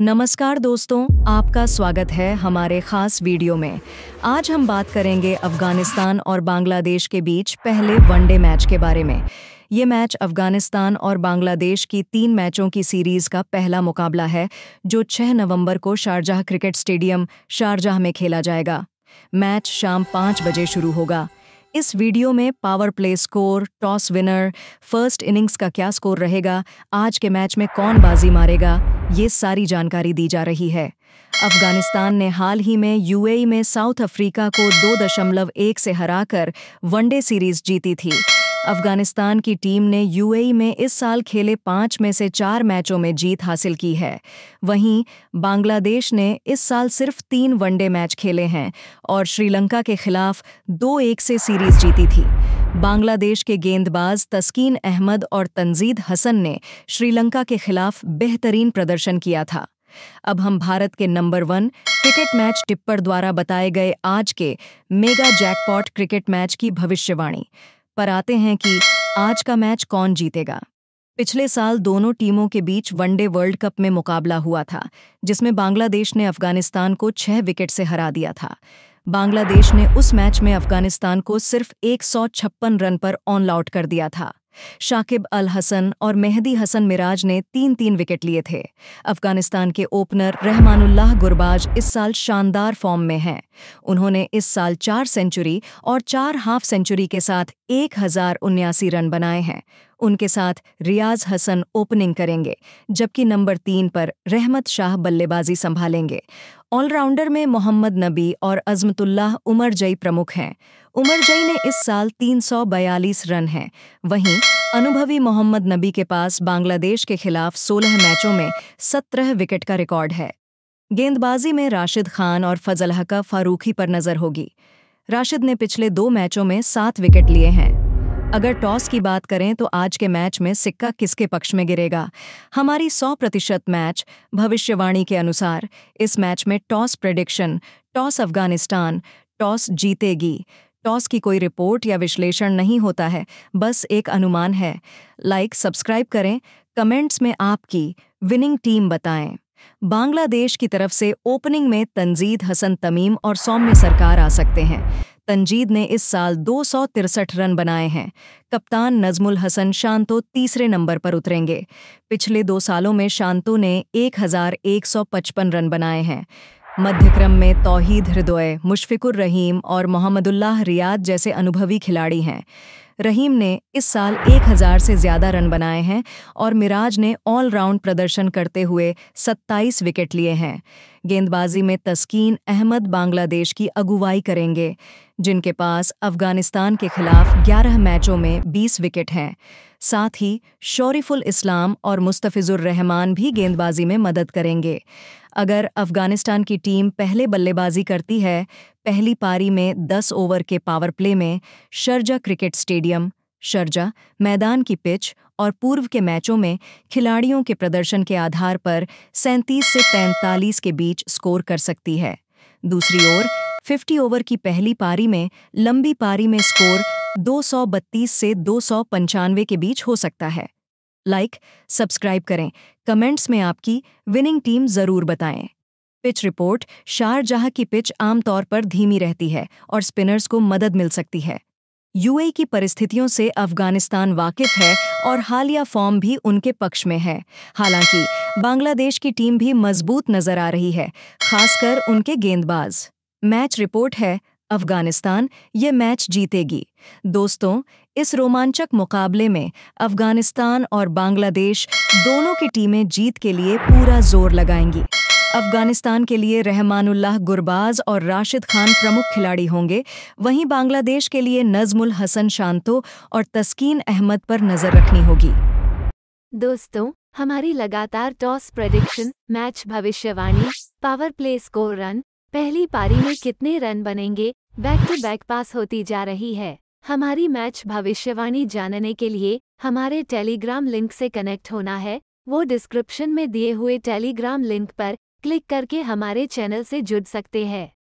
नमस्कार दोस्तों आपका स्वागत है हमारे खास वीडियो में आज हम बात करेंगे अफगानिस्तान और बांग्लादेश के बीच पहले वनडे मैच के बारे में ये मैच अफगानिस्तान और बांग्लादेश की तीन मैचों की सीरीज़ का पहला मुकाबला है जो 6 नवंबर को शारजाह क्रिकेट स्टेडियम शारजाह में खेला जाएगा मैच शाम पाँच बजे शुरू होगा इस वीडियो में power play score toss winner first innings का क्या स्कोर रहेगा आज के मैच में कौन बाजी मारेगा ये सारी जानकारी दी जा रही है अफगानिस्तान ने हाल ही में यूएई में साउथ अफ्रीका को दो दशमलव एक से हराकर वनडे सीरीज जीती थी अफगानिस्तान की टीम ने यूएई में इस साल खेले पांच में से चार मैचों में जीत हासिल की है वहीं बांग्लादेश ने इस साल सिर्फ तीन वनडे मैच खेले हैं और श्रीलंका के खिलाफ दो एक से सीरीज जीती थी बांग्लादेश के गेंदबाज तस्कीन अहमद और तंजीद हसन ने श्रीलंका के खिलाफ बेहतरीन प्रदर्शन किया था अब हम भारत के number one cricket match tipper द्वारा बताए गए आज के मेगा जैकपॉट क्रिकेट मैच की भविष्यवाणी पर आते हैं कि आज का मैच कौन जीतेगा पिछले साल दोनों टीमों के बीच वनडे वर्ल्ड कप में मुकाबला हुआ था जिसमें बांग्लादेश ने अफगानिस्तान को छह विकेट से हरा दिया था बांग्लादेश ने उस मैच में अफगानिस्तान को सिर्फ एक रन पर ऑल आउट कर दिया था शाकिब अल हसन और मेहदी हसन मिराज ने तीन तीन विकेट लिए थे अफगानिस्तान के ओपनर रहमानुल्लाह गुरबाज इस साल शानदार फॉर्म में हैं उन्होंने इस साल चार सेंचुरी और चार हाफ सेंचुरी के साथ एक हजार उन्यासी रन बनाए हैं उनके साथ रियाज हसन ओपनिंग करेंगे जबकि नंबर तीन पर रहमत शाह बल्लेबाजी संभालेंगे ऑलराउंडर में मोहम्मद नबी और अजमतुल्लाह उमर जई प्रमुख हैं उमर जई ने इस साल 342 रन हैं वहीं अनुभवी मोहम्मद नबी के पास बांग्लादेश के खिलाफ 16 मैचों में 17 विकेट का रिकॉर्ड है गेंदबाजी में राशिद खान और फजल हका फारूखी पर नजर होगी राशिद ने पिछले दो मैचों में सात विकेट लिए हैं अगर टॉस की बात करें तो आज के मैच में सिक्का किसके पक्ष में गिरेगा हमारी 100 प्रतिशत मैच भविष्यवाणी के अनुसार इस मैच में toss prediction toss Afghanistan toss जीतेगी टॉस की कोई रिपोर्ट या विश्लेषण नहीं होता है बस एक अनुमान है लाइक सब्सक्राइब करें कमेंट्स में आपकी विनिंग टीम बताएं बांग्लादेश की तरफ से ओपनिंग में तंजीद हसन तमीम और सौम्य सरकार आ सकते हैं तंजीद ने इस साल दो रन बनाए हैं कप्तान नजमुल हसन शांतो तीसरे नंबर पर उतरेंगे पिछले दो सालों में शांतो ने 1155 रन बनाए हैं मध्यक्रम में तौहीद हृदय मुशफिकुर रहीम और मोहम्मदुल्लाह रियाद जैसे अनुभवी खिलाड़ी हैं रहीम ने इस साल 1000 से ज़्यादा रन बनाए हैं और मिराज ने ऑलराउंड प्रदर्शन करते हुए 27 विकेट लिए हैं गेंदबाजी में तस्कीन अहमद बांग्लादेश की अगुवाई करेंगे जिनके पास अफगानिस्तान के खिलाफ 11 मैचों में 20 विकेट हैं साथ ही शौरीफुल इस्लाम और मुस्तफ़िजुर रहमान भी गेंदबाजी में मदद करेंगे अगर अफगानिस्तान की टीम पहले बल्लेबाजी करती है पहली पारी में 10 ओवर के पावर प्ले में शर्जा क्रिकेट स्टेडियम शर्जा मैदान की पिच और पूर्व के मैचों में खिलाड़ियों के प्रदर्शन के आधार पर 37 से तैंतालीस के बीच स्कोर कर सकती है दूसरी ओर 50 ओवर की पहली पारी में लंबी पारी में स्कोर 232 से दो के बीच हो सकता है लाइक like, सब्सक्राइब करें कमेंट्स में आपकी विनिंग टीम ज़रूर बताएं पिच रिपोर्ट शारजहा की पिच आमतौर पर धीमी रहती है और स्पिनर्स को मदद मिल सकती है यूएई की परिस्थितियों से अफगानिस्तान वाकिफ है और हालिया फॉर्म भी उनके पक्ष में है हालांकि बांग्लादेश की टीम भी मजबूत नजर आ रही है खासकर उनके गेंदबाज मैच रिपोर्ट है अफगानिस्तान ये मैच जीतेगी दोस्तों इस रोमांचक मुकाबले में अफगानिस्तान और बांग्लादेश दोनों की टीमें जीत के लिए पूरा जोर लगाएंगी अफगानिस्तान के लिए रहमानुल्लाह गुरबाज और राशिद खान प्रमुख खिलाड़ी होंगे वहीं बांग्लादेश के लिए नजमुल हसन शांतो और तस्कीन अहमद पर नजर रखनी होगी दोस्तों हमारी लगातार टॉस प्रडिक्शन मैच भविष्यवाणी पावर प्ले स्कोर रन पहली पारी में कितने रन बनेंगे बैक टू बैक पास होती जा रही है हमारी मैच भविष्यवाणी जानने के लिए हमारे टेलीग्राम लिंक से कनेक्ट होना है वो डिस्क्रिप्शन में दिए हुए टेलीग्राम लिंक पर क्लिक करके हमारे चैनल से जुड़ सकते हैं